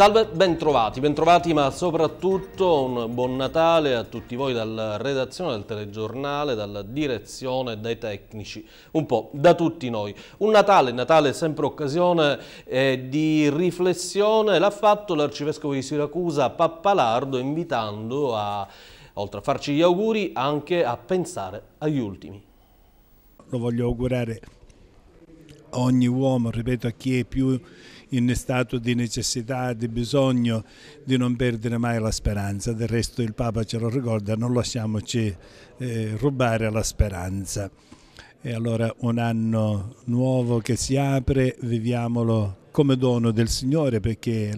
Salve, bentrovati, bentrovati ma soprattutto un buon Natale a tutti voi dalla redazione del telegiornale, dalla direzione, dai tecnici, un po' da tutti noi. Un Natale, Natale è sempre occasione eh, di riflessione, l'ha fatto l'arcivescovo di Siracusa Pappalardo invitando a, oltre a farci gli auguri, anche a pensare agli ultimi. Lo voglio augurare a ogni uomo, ripeto, a chi è più in stato di necessità, di bisogno, di non perdere mai la speranza. Del resto il Papa ce lo ricorda, non lasciamoci eh, rubare la speranza. E allora un anno nuovo che si apre, viviamolo come dono del Signore perché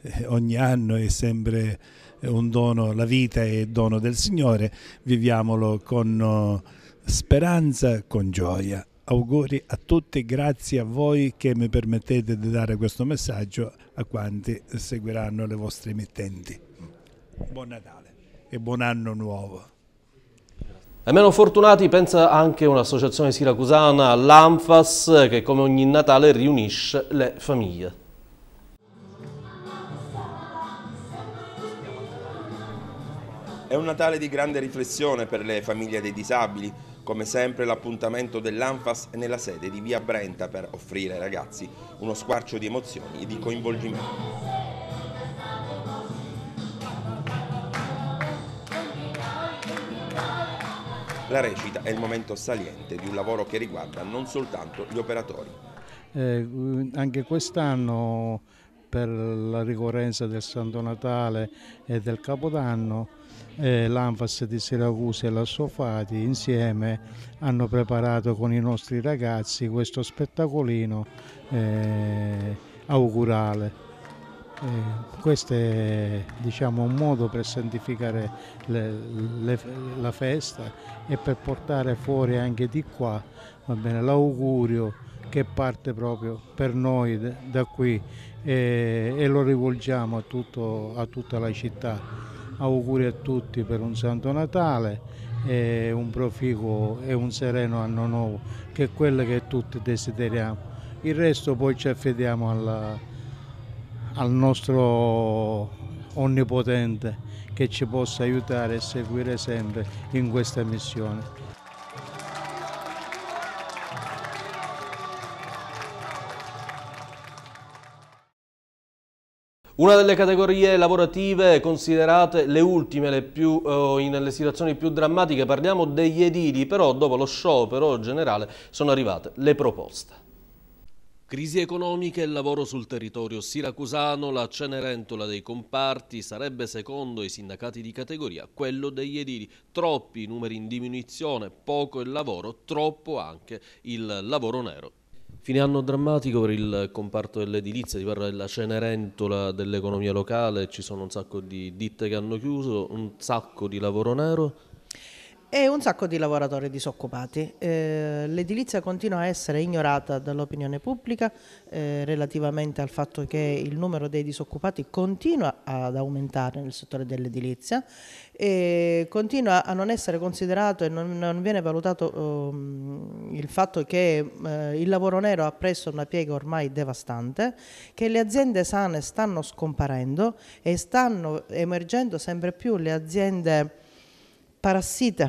eh, ogni anno è sempre un dono, la vita è dono del Signore, viviamolo con oh, speranza, con gioia auguri a tutti, grazie a voi che mi permettete di dare questo messaggio a quanti seguiranno le vostre emittenti. Buon Natale e buon anno nuovo. Ai meno fortunati pensa anche un'associazione siracusana, l'ANFAS, che come ogni Natale riunisce le famiglie. È un Natale di grande riflessione per le famiglie dei disabili, come sempre l'appuntamento dell'Anfas è nella sede di Via Brenta per offrire ai ragazzi uno squarcio di emozioni e di coinvolgimento. La recita è il momento saliente di un lavoro che riguarda non soltanto gli operatori. Eh, anche quest'anno per la ricorrenza del Santo Natale e del Capodanno, eh, l'Anfas di Siracusa e la Sofati insieme hanno preparato con i nostri ragazzi questo spettacolino eh, augurale. Eh, questo è diciamo, un modo per santificare le, le, la festa e per portare fuori anche di qua l'augurio che parte proprio per noi da qui e, e lo rivolgiamo a, tutto, a tutta la città. Auguri a tutti per un Santo Natale e un proficuo e un sereno anno nuovo, che è quello che tutti desideriamo. Il resto poi ci affidiamo alla, al nostro onnipotente che ci possa aiutare e seguire sempre in questa missione. Una delle categorie lavorative considerate le ultime, le più, eh, nelle situazioni più drammatiche, parliamo degli edili, però dopo lo sciopero generale sono arrivate le proposte. Crisi economica e lavoro sul territorio siracusano, la cenerentola dei comparti sarebbe secondo i sindacati di categoria quello degli edili. Troppi numeri in diminuzione, poco il lavoro, troppo anche il lavoro nero. Fine anno drammatico per il comparto dell'edilizia, si parla della Cenerentola dell'economia locale, ci sono un sacco di ditte che hanno chiuso, un sacco di lavoro nero e un sacco di lavoratori disoccupati. Eh, l'edilizia continua a essere ignorata dall'opinione pubblica eh, relativamente al fatto che il numero dei disoccupati continua ad aumentare nel settore dell'edilizia e continua a non essere considerato e non, non viene valutato eh, il fatto che eh, il lavoro nero ha preso una piega ormai devastante, che le aziende sane stanno scomparendo e stanno emergendo sempre più le aziende parassita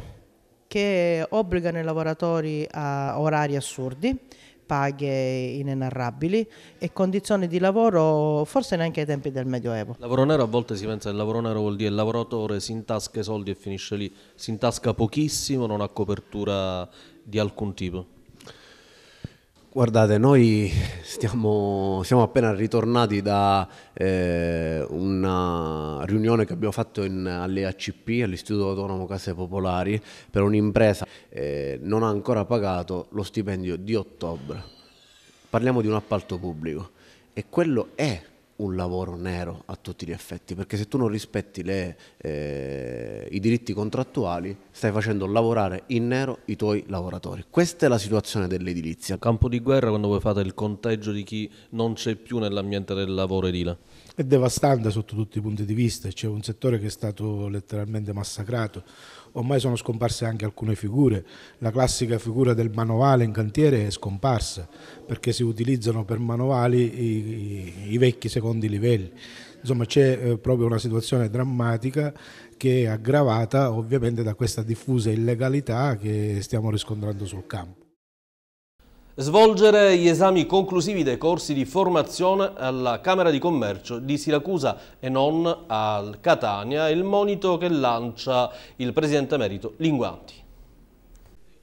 che obbligano i lavoratori a orari assurdi, paghe inenarrabili e condizioni di lavoro forse neanche ai tempi del Medioevo. Lavoro nero a volte si pensa che il lavoro nero vuol dire il lavoratore si intasca i soldi e finisce lì, si intasca pochissimo, non ha copertura di alcun tipo. Guardate, noi stiamo, siamo appena ritornati da eh, una riunione che abbiamo fatto in, all'EACP, all'Istituto Autonomo Case Popolari, per un'impresa che eh, non ha ancora pagato lo stipendio di ottobre. Parliamo di un appalto pubblico e quello è un lavoro nero a tutti gli effetti, perché se tu non rispetti le, eh, i diritti contrattuali stai facendo lavorare in nero i tuoi lavoratori. Questa è la situazione dell'edilizia. Campo di guerra quando voi fate il conteggio di chi non c'è più nell'ambiente del lavoro edile? è devastante sotto tutti i punti di vista, c'è un settore che è stato letteralmente massacrato, ormai sono scomparse anche alcune figure, la classica figura del manovale in cantiere è scomparsa perché si utilizzano per manovali i, i, i vecchi secondi livelli. Insomma c'è eh, proprio una situazione drammatica che è aggravata ovviamente da questa diffusa illegalità che stiamo riscontrando sul campo. Svolgere gli esami conclusivi dei corsi di formazione alla Camera di Commercio di Siracusa e non al Catania il monito che lancia il Presidente Merito Linguanti.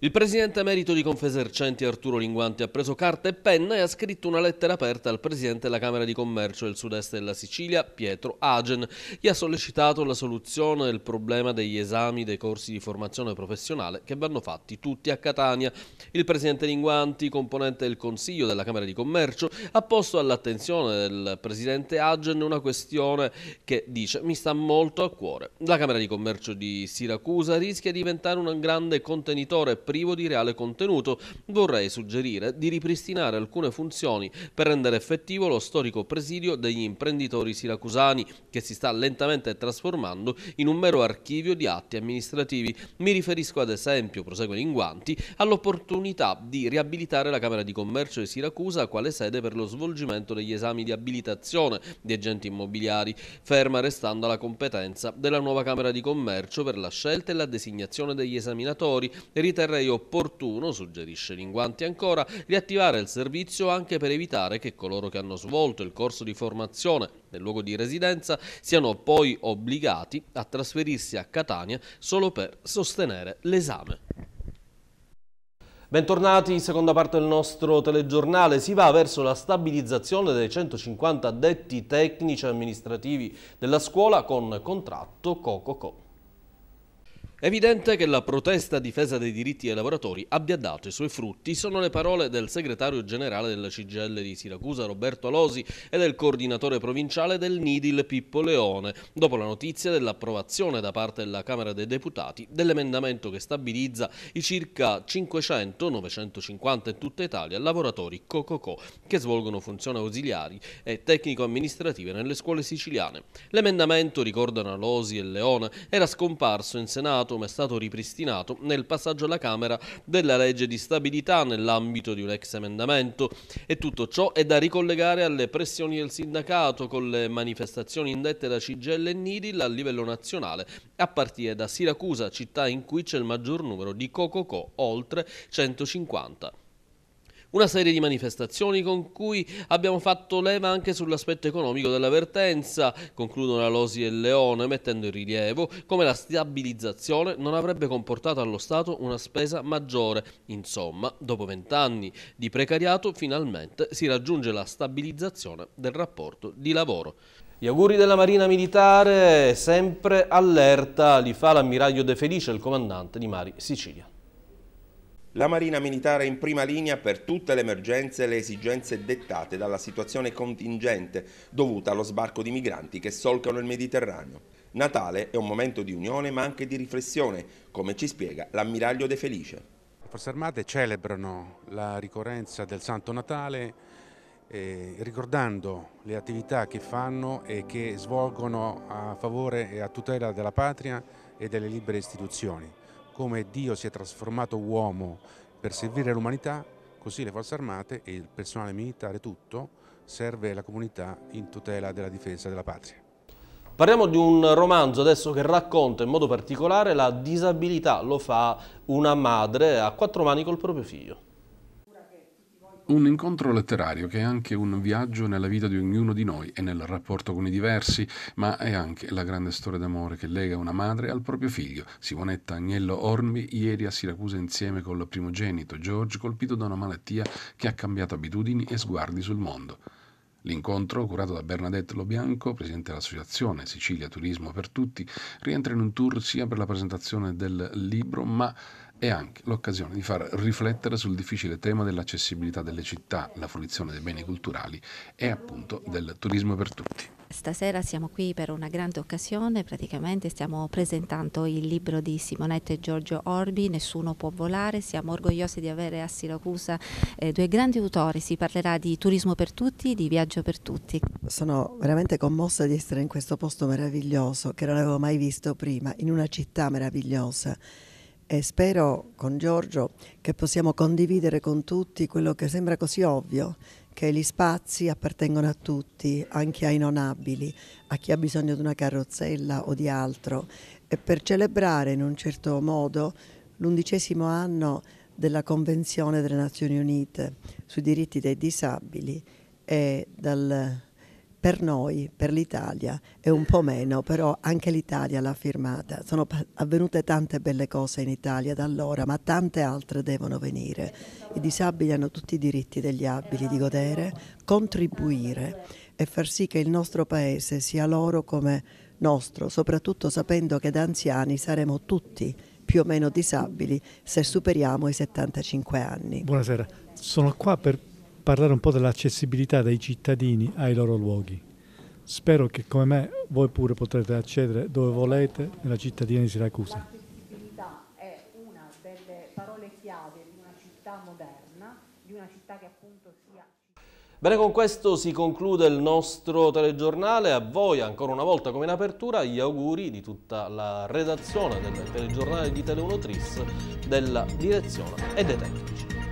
Il presidente emerito di Confesercenti Arturo Linguanti ha preso carta e penna e ha scritto una lettera aperta al presidente della Camera di Commercio del Sud-Est della Sicilia, Pietro Agen. Gli ha sollecitato la soluzione del problema degli esami dei corsi di formazione professionale che vanno fatti tutti a Catania. Il presidente Linguanti, componente del Consiglio della Camera di Commercio, ha posto all'attenzione del presidente Agen una questione che dice mi sta molto a cuore. La Camera di Commercio di Siracusa rischia di diventare un grande contenitore privo di reale contenuto. Vorrei suggerire di ripristinare alcune funzioni per rendere effettivo lo storico presidio degli imprenditori siracusani, che si sta lentamente trasformando in un mero archivio di atti amministrativi. Mi riferisco ad esempio, prosegue Linguanti, all'opportunità di riabilitare la Camera di Commercio di Siracusa quale sede per lo svolgimento degli esami di abilitazione di agenti immobiliari, ferma restando la competenza della nuova Camera di Commercio per la scelta e la designazione degli esaminatori, riterrei necessario opportuno, suggerisce Linguanti ancora, riattivare il servizio anche per evitare che coloro che hanno svolto il corso di formazione nel luogo di residenza siano poi obbligati a trasferirsi a Catania solo per sostenere l'esame. Bentornati, seconda parte del nostro telegiornale. Si va verso la stabilizzazione dei 150 addetti tecnici amministrativi della scuola con contratto COCOCO. -co. È evidente che la protesta a difesa dei diritti dei lavoratori abbia dato i suoi frutti, sono le parole del segretario generale della CGL di Siracusa Roberto Alosi e del coordinatore provinciale del Nidil Pippo Leone, dopo la notizia dell'approvazione da parte della Camera dei Deputati dell'emendamento che stabilizza i circa 500-950 in tutta Italia lavoratori Cococò che svolgono funzioni ausiliari e tecnico-amministrative nelle scuole siciliane. L'emendamento, ricordano Alosi e Leone, era scomparso in Senato cancellato ma è stato ripristinato nel passaggio alla Camera della legge di stabilità nell'ambito di un ex emendamento e tutto ciò è da ricollegare alle pressioni del sindacato con le manifestazioni indette da Cigelle e Nidil a livello nazionale a partire da Siracusa, città in cui c'è il maggior numero di Cococò, oltre 150. Una serie di manifestazioni con cui abbiamo fatto leva anche sull'aspetto economico dell'avvertenza, concludono Alosi e Leone, mettendo in rilievo come la stabilizzazione non avrebbe comportato allo Stato una spesa maggiore. Insomma, dopo vent'anni di precariato, finalmente si raggiunge la stabilizzazione del rapporto di lavoro. Gli auguri della Marina Militare, sempre allerta, li fa l'ammiraglio De Felice, il comandante di Mari Sicilia. La Marina Militare è in prima linea per tutte le emergenze e le esigenze dettate dalla situazione contingente dovuta allo sbarco di migranti che solcano il Mediterraneo. Natale è un momento di unione ma anche di riflessione, come ci spiega l'ammiraglio De Felice. Le Forze Armate celebrano la ricorrenza del Santo Natale eh, ricordando le attività che fanno e che svolgono a favore e a tutela della patria e delle libere istituzioni come Dio si è trasformato uomo per servire l'umanità, così le forze armate e il personale militare tutto serve la comunità in tutela della difesa della patria. Parliamo di un romanzo adesso che racconta in modo particolare la disabilità, lo fa una madre a quattro mani col proprio figlio. Un incontro letterario che è anche un viaggio nella vita di ognuno di noi e nel rapporto con i diversi, ma è anche la grande storia d'amore che lega una madre al proprio figlio. Simonetta Agnello Ormi ieri a Siracusa insieme col primogenito George colpito da una malattia che ha cambiato abitudini e sguardi sul mondo. L'incontro, curato da Bernadette Lobianco, presidente dell'associazione Sicilia Turismo per Tutti, rientra in un tour sia per la presentazione del libro, ma è anche l'occasione di far riflettere sul difficile tema dell'accessibilità delle città, la fruizione dei beni culturali e appunto del turismo per tutti. Stasera siamo qui per una grande occasione, praticamente stiamo presentando il libro di Simonetta e Giorgio Orbi, Nessuno può volare, siamo orgogliosi di avere a Siracusa eh, due grandi autori, si parlerà di turismo per tutti, di viaggio per tutti. Sono veramente commossa di essere in questo posto meraviglioso che non avevo mai visto prima, in una città meravigliosa e spero con Giorgio che possiamo condividere con tutti quello che sembra così ovvio, che gli spazi appartengono a tutti, anche ai non abili, a chi ha bisogno di una carrozzella o di altro. E per celebrare in un certo modo l'undicesimo anno della Convenzione delle Nazioni Unite sui diritti dei disabili e dal per noi, per l'Italia, è un po' meno, però anche l'Italia l'ha firmata. Sono avvenute tante belle cose in Italia da allora, ma tante altre devono venire. I disabili hanno tutti i diritti degli abili di godere, contribuire e far sì che il nostro paese sia loro come nostro, soprattutto sapendo che da anziani saremo tutti più o meno disabili se superiamo i 75 anni. Buonasera, sono qua per parlare un po' dell'accessibilità dei cittadini ai loro luoghi. Spero che come me voi pure potrete accedere dove volete nella cittadina di Siracusa. L'accessibilità è una delle parole chiave di una città moderna, di una città che appunto sia... Bene, con questo si conclude il nostro telegiornale. A voi, ancora una volta come in apertura, gli auguri di tutta la redazione del telegiornale di Tele 1 Tris, della direzione e dei tecnici.